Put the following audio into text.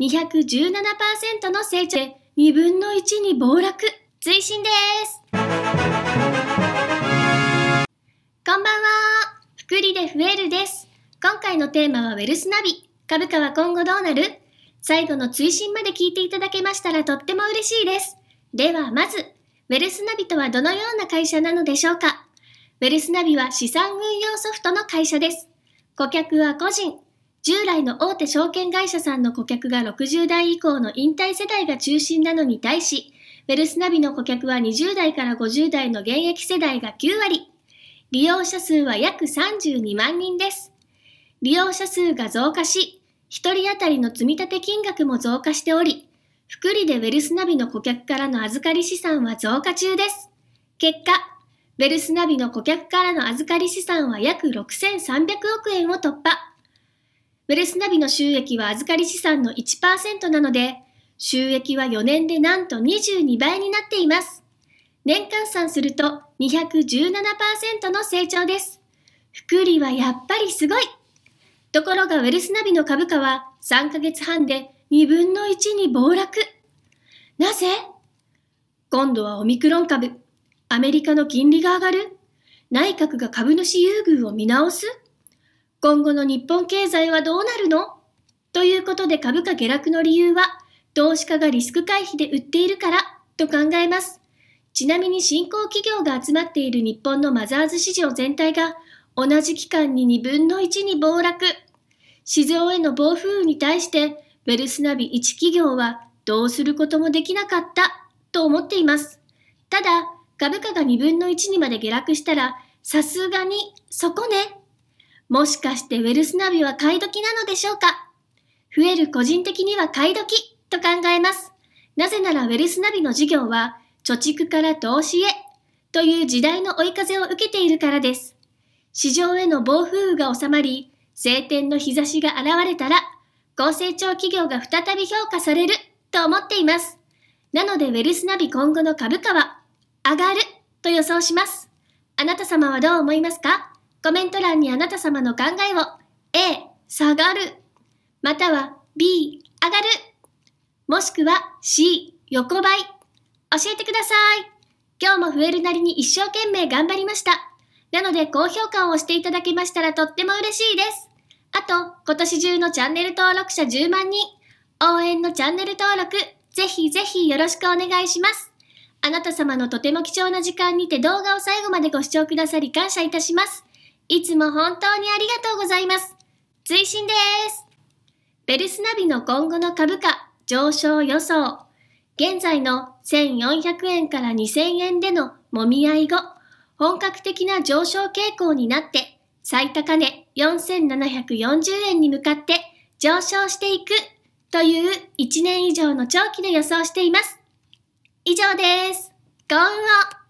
217%の成長で2分の1に暴落。追伸です。こんばんは。く利で増えるです。今回のテーマはウェルスナビ。株価は今後どうなる最後の追伸まで聞いていただけましたらとっても嬉しいです。ではまず、ウェルスナビとはどのような会社なのでしょうかウェルスナビは資産運用ソフトの会社です。顧客は個人、従来の大手証券会社さんの顧客が60代以降の引退世代が中心なのに対し、ウェルスナビの顧客は20代から50代の現役世代が9割。利用者数は約32万人です。利用者数が増加し、1人当たりの積立金額も増加しており、福利でウェルスナビの顧客からの預かり資産は増加中です。結果、ウェルスナビの顧客からの預かり資産は約6300億円を突破。ウェルスナビの収益は預かり資産の1%なので、収益は4年でなんと22倍になっています。年換算すると217%の成長です。福利はやっぱりすごいところがウェルスナビの株価は3ヶ月半で2分の1に暴落。なぜ今度はオミクロン株。アメリカの金利が上がる内閣が株主優遇を見直す今後の日本経済はどうなるのということで株価下落の理由は、投資家がリスク回避で売っているからと考えます。ちなみに新興企業が集まっている日本のマザーズ市場全体が同じ期間に2分の1に暴落。市場への暴風雨に対してウェルスナビ1企業はどうすることもできなかったと思っています。ただ、株価が2分の1にまで下落したらさすがにそこねもしかしてウェルスナビは買い時なのでしょうか増える個人的には買い時と考えます。なぜならウェルスナビの事業は、貯蓄から投資へという時代の追い風を受けているからです。市場への暴風雨が収まり、晴天の日差しが現れたら、高成長企業が再び評価されると思っています。なのでウェルスナビ今後の株価は上がると予想します。あなた様はどう思いますかコメント欄にあなた様の考えを A、下がる、または B、上がる、もしくは C、横ばい、教えてください。今日も増えるなりに一生懸命頑張りました。なので高評価を押していただけましたらとっても嬉しいです。あと、今年中のチャンネル登録者10万人、応援のチャンネル登録、ぜひぜひよろしくお願いします。あなた様のとても貴重な時間にて動画を最後までご視聴くださり感謝いたします。いつも本当にありがとうございます。追伸です。ベルスナビの今後の株価上昇予想。現在の1400円から2000円でのもみ合い後、本格的な上昇傾向になって、最高値4740円に向かって上昇していくという1年以上の長期で予想しています。以上です。幸運を